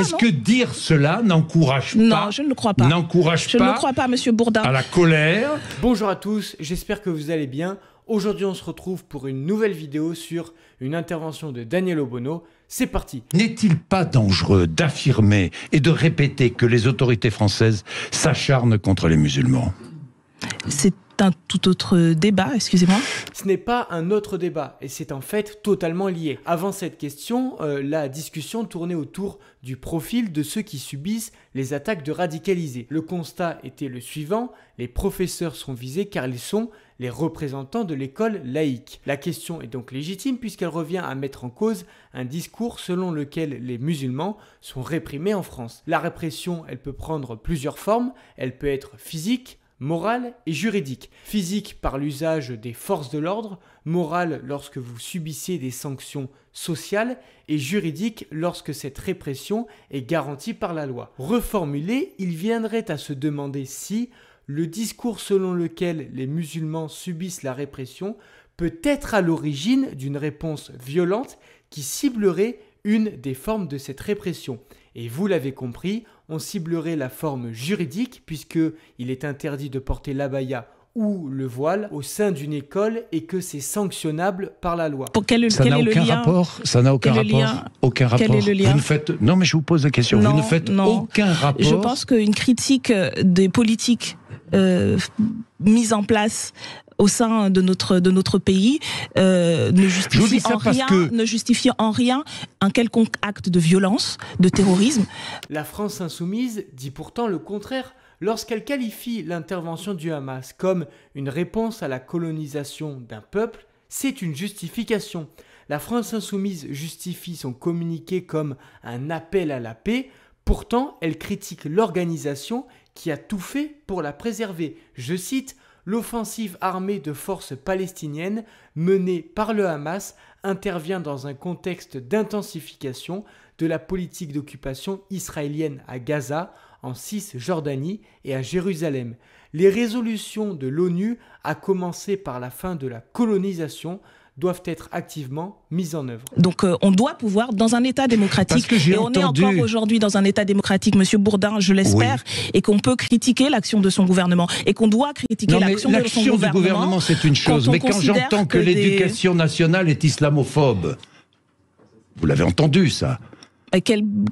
Est-ce que dire cela n'encourage pas je ne crois pas. N'encourage je crois pas, Monsieur Bourdin. À la colère. Bonjour à tous. J'espère que vous allez bien. Aujourd'hui, on se retrouve pour une nouvelle vidéo sur une intervention de Daniel Obono. C'est parti N'est-il pas dangereux d'affirmer et de répéter que les autorités françaises s'acharnent contre les musulmans un tout autre débat, excusez-moi. Ce n'est pas un autre débat, et c'est en fait totalement lié. Avant cette question, euh, la discussion tournait autour du profil de ceux qui subissent les attaques de radicalisés. Le constat était le suivant, les professeurs sont visés car ils sont les représentants de l'école laïque. La question est donc légitime puisqu'elle revient à mettre en cause un discours selon lequel les musulmans sont réprimés en France. La répression, elle peut prendre plusieurs formes, elle peut être physique, morale et juridique. Physique par l'usage des forces de l'ordre, morale lorsque vous subissez des sanctions sociales et juridique lorsque cette répression est garantie par la loi. Reformulé, il viendrait à se demander si le discours selon lequel les musulmans subissent la répression peut être à l'origine d'une réponse violente qui ciblerait une des formes de cette répression. Et vous l'avez compris, on ciblerait la forme juridique puisque il est interdit de porter l'abaya ou le voile au sein d'une école et que c'est sanctionnable par la loi. Pour quel, ça n'a aucun rapport. Ça n'a aucun rapport. aucun rapport. Quel est le lien vous ne Non, mais je vous pose la question. vous ne faites aucun rapport. Je pense qu'une critique euh, des politiques euh, mises en place au sein de notre, de notre pays euh, ne, justifie ne justifie en rien un quelconque acte de violence, de terrorisme. La France insoumise dit pourtant le contraire lorsqu'elle qualifie l'intervention du Hamas comme une réponse à la colonisation d'un peuple, c'est une justification. La France insoumise justifie son communiqué comme un appel à la paix, pourtant elle critique l'organisation qui a tout fait pour la préserver. Je cite L'offensive armée de forces palestiniennes menée par le Hamas intervient dans un contexte d'intensification de la politique d'occupation israélienne à Gaza, en Cisjordanie et à Jérusalem. Les résolutions de l'ONU, à commencer par la fin de la colonisation, doivent être activement mises en œuvre. Donc euh, on doit pouvoir, dans un État démocratique, et on est encore aujourd'hui dans un État démocratique, Monsieur Bourdin, je l'espère, et qu'on peut critiquer l'action de son gouvernement, et qu'on doit critiquer l'action de son gouvernement. du gouvernement, c'est une chose, mais quand j'entends que, l'éducation nationale est islamophobe, vous l'avez entendu ça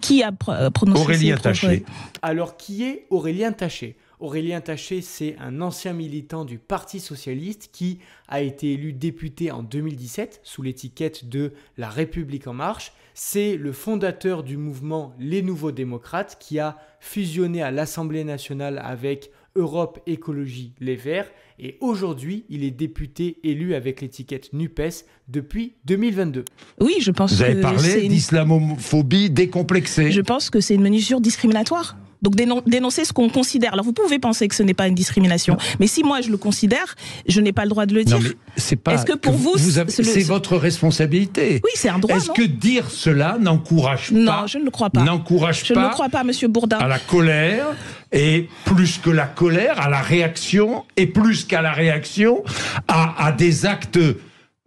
Qui a prononcé Aurélien Taché. – Alors qui est Aurélien Taché Aurélien Taché, c'est un ancien militant du Parti socialiste qui a été élu député en 2017 sous l'étiquette de La République en marche. C'est le fondateur du mouvement Les Nouveaux démocrates qui a fusionné à l'Assemblée nationale avec Europe Écologie Les Verts et aujourd'hui il est député élu avec l'étiquette NUPES depuis 2022. Oui, je pense que. Vous avez parlé décomplexée. Je pense que c'est une mesure discriminatoire. Donc dénoncer ce qu'on considère. Alors vous pouvez penser que ce n'est pas une discrimination, mais si moi je le considère, je n'ai pas le droit de le dire. Est-ce que pour vous, c'est votre responsabilité Oui, c'est un droit. Est-ce que dire cela n'encourage pas Non, je ne le crois pas. N'encourage pas. Je ne crois pas, Monsieur Bourdin. À la colère et plus que la colère, à la réaction et plus qu'à la réaction, à, des actes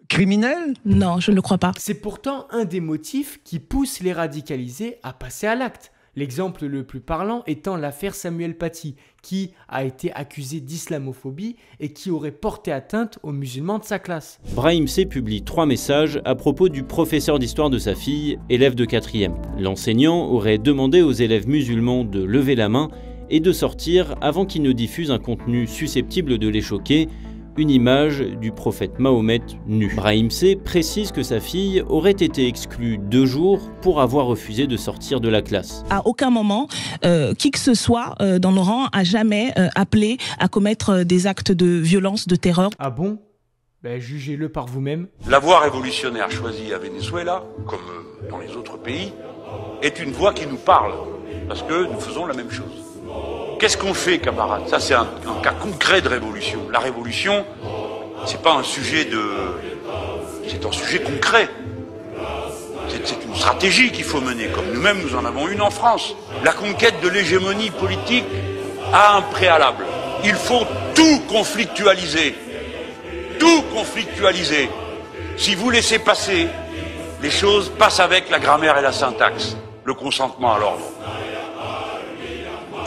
criminels Non, je ne le crois pas. C'est pourtant un des motifs qui pousse les radicalisés à passer à l'acte. L'exemple le plus parlant étant l'affaire Samuel Paty, qui a été accusé d'islamophobie et qui aurait porté atteinte aux musulmans de sa classe. Brahim C publie trois messages à propos du professeur d'histoire de sa fille, élève de 4e. L'enseignant aurait demandé aux élèves musulmans de lever la main et de sortir avant qu'ils ne diffusent un contenu susceptible de les choquer une image du prophète Mahomet nu. Brahim C précise que sa fille aurait été exclue deux jours pour avoir refusé de sortir de la classe. À aucun moment, euh, qui que ce soit euh, dans nos rangs a jamais euh, appelé à commettre des actes de violence, de terreur. Ah bon ben, jugez-le par vous-même. La voie révolutionnaire choisie à Venezuela, comme dans les autres pays, est une voie qui nous parle, parce que nous faisons la même chose. Qu'est-ce qu'on fait, camarades Ça, c'est un, cas concret de révolution. La révolution, c'est pas un sujet de. C'est un sujet concret. C'est une stratégie qu'il faut mener, comme nous-mêmes nous en avons une en France. La conquête de l'hégémonie politique a un préalable. Il faut tout conflictualiser. Tout conflictualiser. Si vous laissez passer, les choses passent avec la grammaire et la syntaxe, le consentement à l'ordre.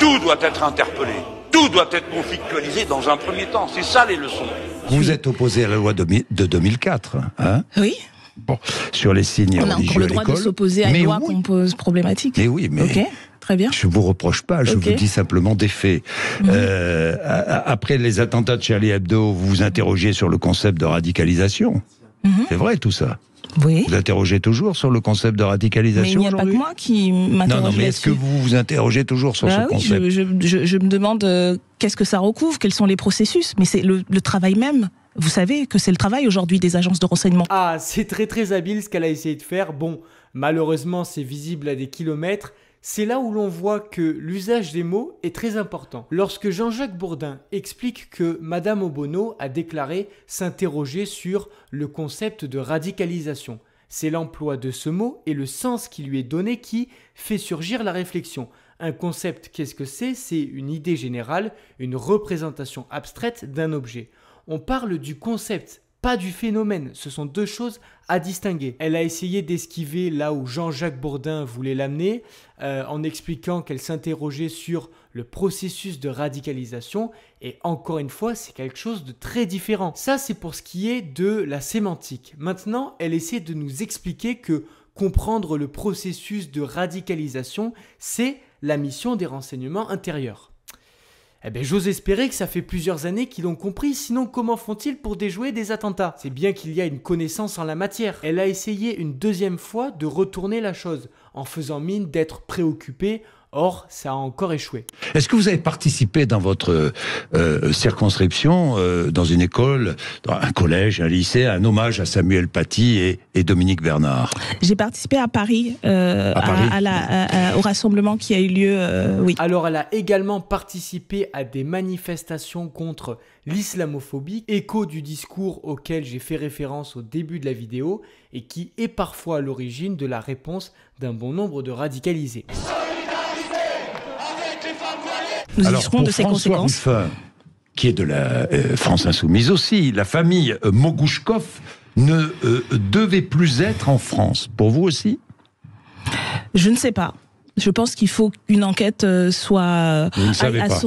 Tout doit être interpellé. Tout doit être conflictualisé dans un premier temps. C'est ça les leçons. Vous êtes opposé à la loi de, 2004, hein Oui. Bon, sur les signes On a encore le droit de s'opposer à une loi qu'on pose problématique. Mais oui, mais. Okay. Très bien. Je vous reproche pas, je vous dis simplement des faits. Mhm. Euh, après les attentats de Charlie Hebdo, vous vous interrogez sur le concept de radicalisation. Mhm. C'est vrai tout ça. Vous interrogez toujours sur le concept de radicalisation il n'y a pas que moi qui m'interroge. Non, mais est-ce que vous vous interrogez toujours sur bah ce concept je, me demande euh, qu'est-ce que ça recouvre, quels sont les processus, mais c'est le travail même. Vous savez que c'est le travail aujourd'hui des agences de renseignement. Ah, c'est très très habile ce qu'elle a essayé de faire. Bon, malheureusement, c'est visible à des kilomètres. C'est là où l'on voit que l'usage des mots est très important. Lorsque Jean-Jacques Bourdin explique que Madame Obono a déclaré s'interroger sur le concept de radicalisation, c'est l'emploi de ce mot et le sens qui lui est donné qui fait surgir la réflexion. Un concept, qu'est-ce que c'est C'est une idée générale, une représentation abstraite d'un objet. On parle du concept pas du phénomène. Ce sont deux choses à distinguer. Elle a essayé d'esquiver là où Jean-Jacques Bourdin voulait l'amener euh, en expliquant qu'elle s'interrogeait sur le processus de radicalisation et encore une fois c'est quelque chose de très différent. Ça c'est pour ce qui est de la sémantique. Maintenant elle essaie de nous expliquer que comprendre le processus de radicalisation c'est la mission des renseignements intérieurs. Eh bien, j'ose espérer que ça fait plusieurs années qu'ils l'ont compris, sinon comment font-ils pour déjouer des attentats C'est bien qu'il y a une connaissance en la matière. Elle a essayé une deuxième fois de retourner la chose, en faisant mine d'être préoccupée Or, ça a encore échoué. Est-ce que vous avez participé dans votre euh, euh, circonscription, euh, dans une école, dans un collège, un lycée, à un hommage à Samuel Paty et, Dominique Bernard J'ai participé à Paris, à la, au rassemblement qui a eu lieu. oui. Alors, elle a également participé à des manifestations contre l'islamophobie, écho du discours auquel j'ai fait référence au début de la vidéo et qui est parfois à l'origine de la réponse d'un bon nombre de radicalisés. Nous Alors, pour de ces François conséquences. Ruffin, qui est de la euh, France insoumise aussi, la famille euh, Mogouchkov ne euh, devait plus être en France. Pour vous aussi Je ne sais pas. Je pense qu'il faut qu'une enquête euh, soit vous ne savez pas.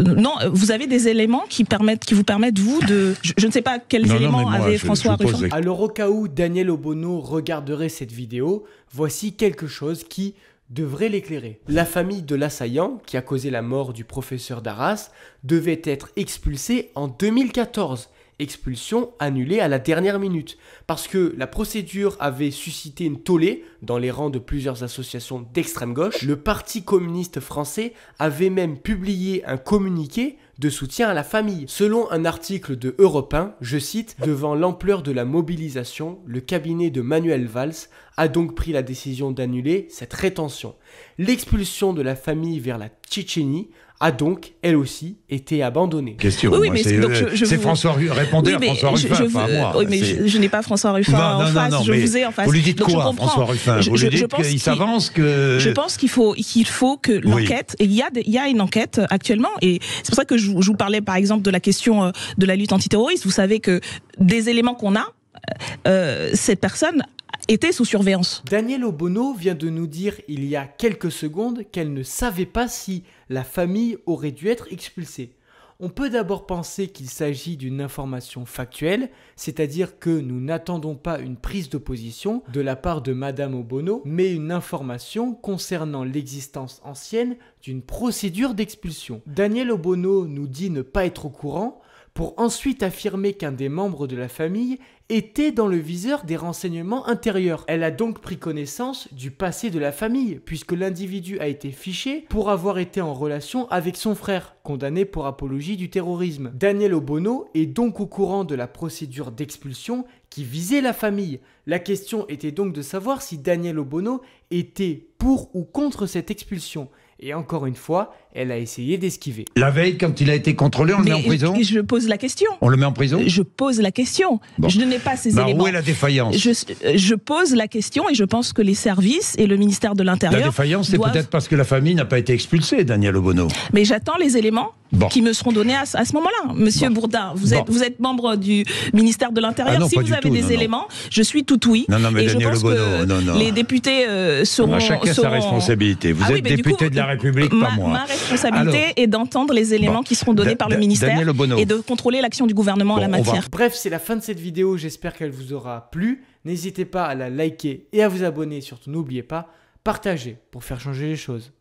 Non, vous avez des éléments qui permettent, qui vous permettent vous de. Je, ne sais pas quels éléments avait François Ruffin. Alors au cas où Daniel Obono regarderait cette vidéo, voici quelque chose qui devrait l'éclairer. La famille de l'assaillant, qui a causé la mort du professeur d'Arras, devait être expulsée en 2014 expulsion annulée à la dernière minute, parce que la procédure avait suscité une tollée dans les rangs de plusieurs associations d'extrême gauche. Le Parti communiste français avait même publié un communiqué de soutien à la famille. Selon un article de Europe 1, je cite, Devant l'ampleur de la mobilisation, le cabinet de Manuel Valls a donc pris la décision d'annuler cette rétention. L'expulsion de la famille vers la Tchétchénie a donc, elle aussi, été abandonnée. Question, oui, c'est François répondez à François Ruffin, je, moi. mais je, n'ai pas François Ruffin en face, je vous ai en face. Vous lui dites quoi, François Ruffin Vous lui qu'il s'avance que... Je pense qu'il faut, qu'il faut que l'enquête, il, y, a une enquête actuellement, et c'est pour ça que je, vous parlais par exemple de la question euh, de la lutte antiterroriste. Vous savez que des éléments qu'on a, euh, euh, cette personne était sous surveillance. Daniel Obono vient de nous dire il y a quelques secondes qu'elle ne savait pas si la famille aurait dû être expulsée. On peut d'abord penser qu'il s'agit d'une information factuelle, c'est-à-dire que nous n'attendons pas une prise de position de la part de Madame Obono, mais une information concernant l'existence ancienne d'une procédure d'expulsion. Daniel Obono nous dit ne pas être au courant, pour ensuite affirmer qu'un des membres de la famille était dans le viseur des renseignements intérieurs. Elle a donc pris connaissance du passé de la famille, puisque l'individu a été fiché pour avoir été en relation avec son frère, condamné pour apologie du terrorisme. Daniel Obono est donc au courant de la procédure d'expulsion qui visait la famille. La question était donc de savoir si Daniel Obono était pour ou contre cette expulsion. Et encore une fois, elle a essayé d'esquiver. La veille, quand il a été contrôlé, on le met en prison Je pose la question. On le met en prison Je pose la question. je Je n'ai pas ces éléments. éléments. Où est la défaillance je, je, pose la question et je pense que les services et le ministère de l'Intérieur. La défaillance, c'est peut-être parce que la famille n'a pas été expulsée, Daniel Obono. Mais j'attends les éléments qui me seront donnés à, ce moment-là. Monsieur Bourdin, vous êtes, vous êtes membre du ministère de l'Intérieur. Ah si vous avez des éléments, je suis tout oui. Non, non, mais et Daniel je pense que les députés euh, seront. À ah, chacun sa responsabilité. Vous ah êtes député de la République, pas moi responsabilité et d'entendre les éléments qui seront donnés par le ministère et de contrôler l'action du gouvernement à en la matière. Bref, c'est la fin de cette vidéo, j'espère qu'elle vous aura plu. N'hésitez pas à la liker et à vous abonner, surtout n'oubliez pas, partager pour faire changer les choses.